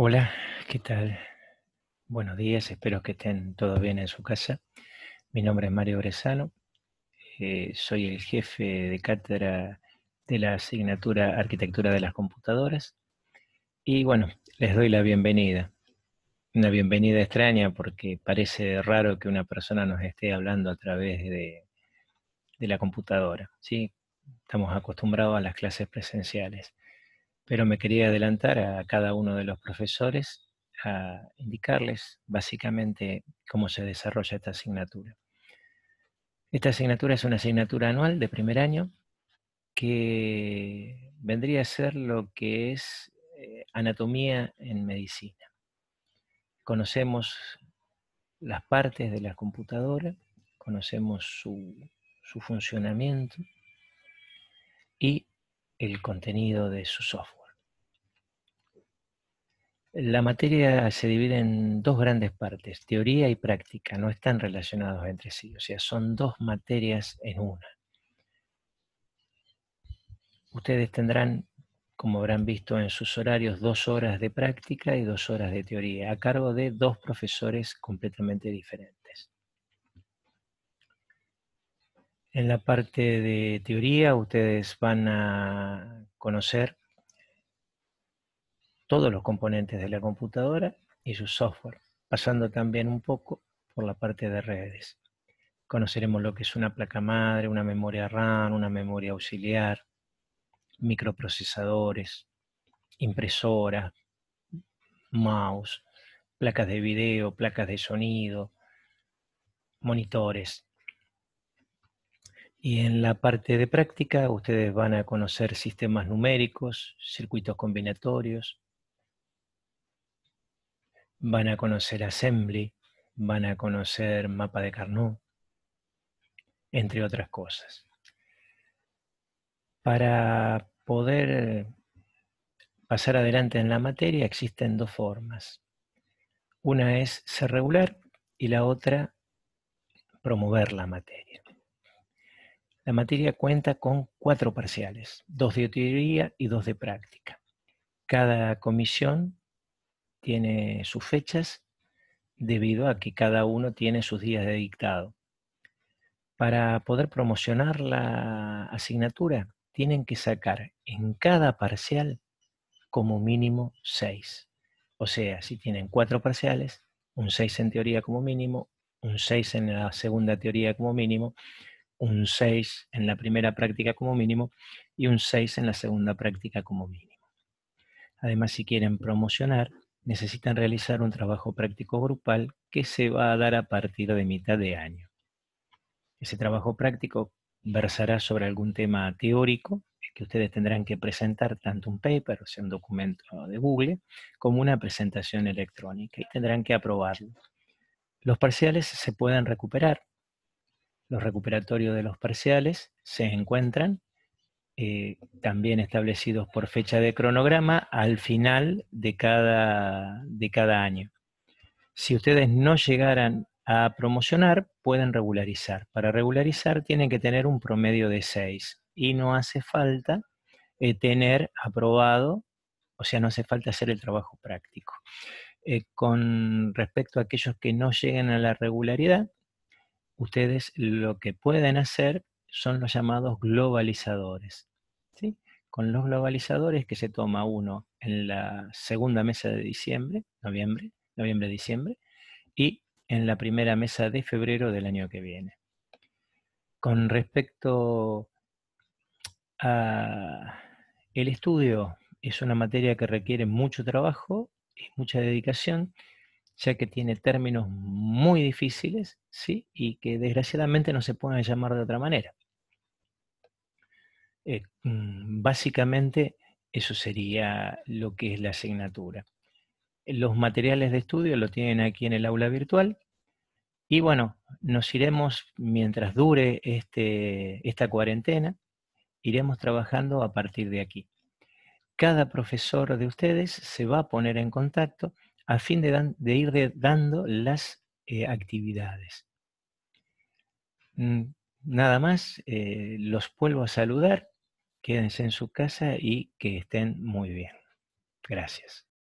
Hola, ¿qué tal? Buenos días, espero que estén todos bien en su casa. Mi nombre es Mario Bresano, eh, soy el jefe de cátedra de la asignatura Arquitectura de las Computadoras y bueno, les doy la bienvenida. Una bienvenida extraña porque parece raro que una persona nos esté hablando a través de, de la computadora, ¿sí? Estamos acostumbrados a las clases presenciales pero me quería adelantar a cada uno de los profesores a indicarles básicamente cómo se desarrolla esta asignatura. Esta asignatura es una asignatura anual de primer año que vendría a ser lo que es eh, anatomía en medicina. Conocemos las partes de la computadora, conocemos su, funcionamiento y el contenido de su software. La materia se divide en dos grandes partes, teoría y práctica, no están relacionados entre sí, o sea, son dos materias en una. Ustedes tendrán, como habrán visto en sus horarios, dos horas de práctica y dos horas de teoría, a cargo de dos profesores completamente diferentes. En la parte de teoría, ustedes van a conocer todos los componentes de la computadora y su software, pasando también un poco por la parte de redes. Conoceremos lo que es una placa madre, una memoria RAM, una memoria auxiliar, microprocesadores, impresora, mouse, placas de video, placas de sonido, monitores. Y en la parte de práctica ustedes van a conocer sistemas numéricos, circuitos combinatorios, van a conocer Assembly, van a conocer Mapa de Carnot, entre otras cosas. Para poder pasar adelante en la materia existen dos formas. Una es ser regular y la otra promover la materia. La materia cuenta con cuatro parciales, dos de teoría y dos de práctica. Cada comisión tiene sus fechas debido a que cada uno tiene sus días de dictado. Para poder promocionar la asignatura, tienen que sacar en cada parcial como mínimo seis. O sea, si tienen cuatro parciales, un seis en teoría como mínimo, un seis en la segunda teoría como mínimo, un seis en la primera práctica como mínimo y un seis en la segunda práctica como mínimo. Además, si quieren promocionar, necesitan realizar un trabajo práctico grupal que se va a dar a partir de mitad de año. Ese trabajo práctico versará sobre algún tema teórico que ustedes tendrán que presentar tanto un paper, o sea, un documento de Google, como una presentación electrónica y tendrán que aprobarlo. Los parciales se pueden recuperar. Los recuperatorios de los parciales se encuentran eh, también establecidos por fecha de cronograma al final de cada, de cada año. Si ustedes no llegaran a promocionar, pueden regularizar. Para regularizar tienen que tener un promedio de 6 y no hace falta eh, tener aprobado, o sea, no hace falta hacer el trabajo práctico. Eh, con respecto a aquellos que no lleguen a la regularidad, ustedes lo que pueden hacer son los llamados globalizadores. ¿sí? Con los globalizadores que se toma uno en la segunda mesa de diciembre, noviembre, noviembre-diciembre, y en la primera mesa de febrero del año que viene. Con respecto al estudio, es una materia que requiere mucho trabajo y mucha dedicación, ya que tiene términos muy difíciles, ¿sí? Y que desgraciadamente no se pueden llamar de otra manera. Eh, mm, básicamente, eso sería lo que es la asignatura. Los materiales de estudio lo tienen aquí en el aula virtual. Y bueno, nos iremos, mientras dure este, esta cuarentena, iremos trabajando a partir de aquí. Cada profesor de ustedes se va a poner en contacto a fin de, ir dando las eh, actividades. Mm, nada más, eh, los vuelvo a saludar, quédense en su casa y que estén muy bien. Gracias.